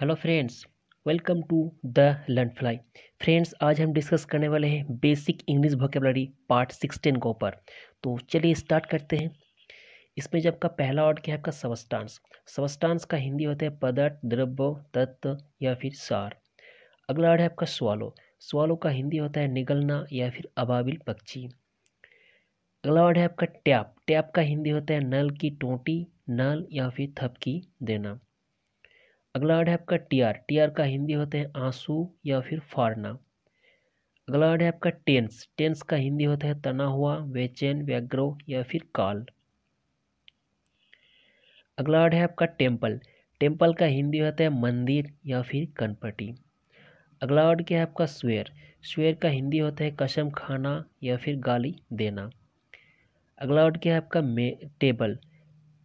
hello friends welcome to the Learn Fly friends आज हम discuss करने वाले हैं basic English vocabulary part sixteen को ऊपर तो चलिए स्टार्ट करते हैं इसमें जब का पहला वर्ड क्या है आपका सबस्टांस सबस्टांस का हिंदी होता है पदार्थ द्रव्य तत्व या फिर सार अगला वर्ड है आपका स्वालो स्वालो का हिंदी होता है निगलना या फिर अबाबिल पक्षी अगला वर्ड है आपका टैप टैप का हिंदी होता है नल की टोटी नल या फिर थपकी देना अगला वर्ड है आपका टीआर टीआर का हिंदी होते हैं आंसू या फिर फारना अगला वर्ड है आपका टेंस टेंस का हिंदी होता है तना हुआ वेचैन व्याग्रो या फिर काल अगला वर्ड है आपका टेम्पल टेम्पल का हिंदी होता है मंदिर या फिर कनपटी अगला वर्ड क्या है आपका स्वेर स्वेर का हिंदी होता है कसम खाना या फिर गाली देना अगला वर्ड क्या है आपका मे टेबल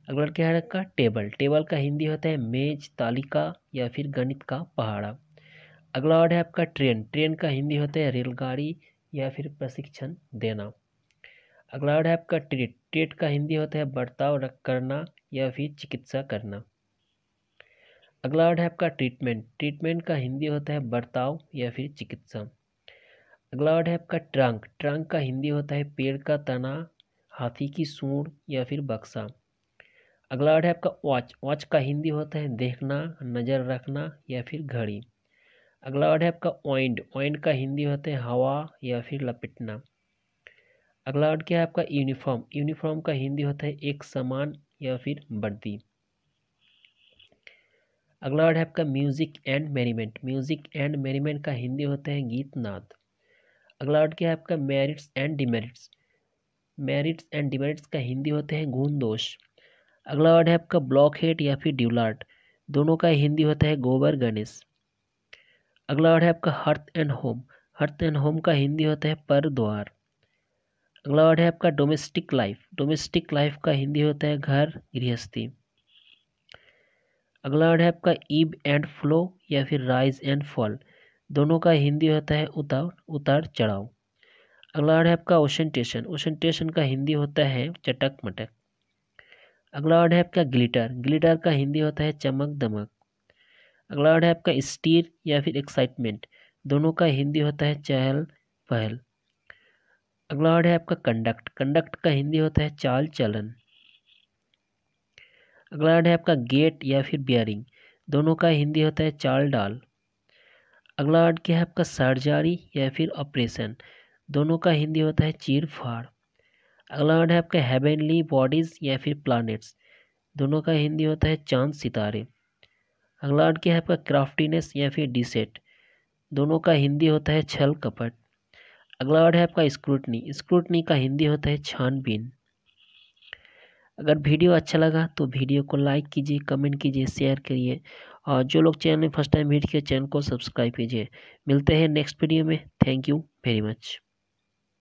अगला क्या है रखा टेबल टेबल का हिंदी होता है मेज तालिका या फिर गणित का पहाड़ा अगला वर्ड है आपका ट्रेन ट्रेन का हिंदी होता है रेलगाड़ी या फिर प्रशिक्षण देना अगला वर्ड है आपका ट्रेट ट्रेट का हिंदी होता है बर्ताव रख करना या फिर चिकित्सा करना अगला वर्ड है आपका ट्रीटमेंट ट्रीटमेंट का हिंदी होता है बर्ताव या फिर चिकित्सा अगला वर्ड है आपका ट्रंक ट्रंक का हिंदी होता है पेड़ का तना हाथी की सूढ़ या फिर बक्सा अगला वर्ड है आपका वॉच वॉच का हिंदी होता है देखना नज़र रखना या फिर घड़ी अगला वर्ड है आपका ओइंड ओइंड का हिंदी होता है हवा या फिर लपेटना अगला वर्ड क्या है आपका यूनिफॉर्म यूनिफॉर्म का हिंदी होता है एक समान या फिर वर्दी अगला वर्ड है आपका music and merriment music and merriment का हिंदी होता है गीत नाद अगला वर्ड क्या है आपका merits and demerits merits and demerits का हिंदी होते हैं गुण दोष अगला वर्ड है आपका ब्लॉक हेड या फिर ड्यूलार्ट दोनों का हिंदी होता है गोबर गणेश अगला वर्ड है आपका hearth and home hearth and home का हिंदी होता है पर द्वार अगला वर्ड है आपका डोमेस्टिक लाइफ डोमेस्टिक लाइफ का हिंदी होता है घर गृहस्थी अगला वर्ड है आपका ईब एंड फ्लो या फिर राइज एंड फॉल दोनों का हिंदी होता है उतार उतार चढ़ाव अगला वर्ड है आपका ओशनटेशन ओशनटेशन का हिंदी होता है चटक मटक अगला वर्ड है आपका ग्लिटर ग्लिटर का हिंदी होता है चमक दमक अगला वर्ड है आपका स्टीर या फिर एक्साइटमेंट दोनों का हिंदी होता है चहल पहल अगला वर्ड है आपका कंडक्ट कंडक्ट का हिंदी होता है चाल चलन अगला वर्ड है आपका गेट या फिर बियरिंग दोनों का हिंदी होता है चाल डाल अगला वर्ड क्या है आपका सर्जरी या फिर ऑपरेशन दोनों का हिंदी होता है चीर फाड़ अगला वर्ड है आपका हेवनली बॉडीज़ या फिर प्लानट्स दोनों का हिंदी होता है चांद सितारे अगला वर्ड क्या है आपका क्राफ्टीनेस या फिर डिसेट दोनों का हिंदी होता है छल कपट अगला वर्ड है आपका स्क्रूटनी स्क्रूटनी का हिंदी होता है छानबीन अगर वीडियो अच्छा लगा तो वीडियो को लाइक कीजिए कमेंट कीजिए शेयर करिए और जो लोग चैनल में फर्स्ट टाइम भेट किए चैनल को सब्सक्राइब कीजिए मिलते हैं नेक्स्ट वीडियो में थैंक यू वेरी मच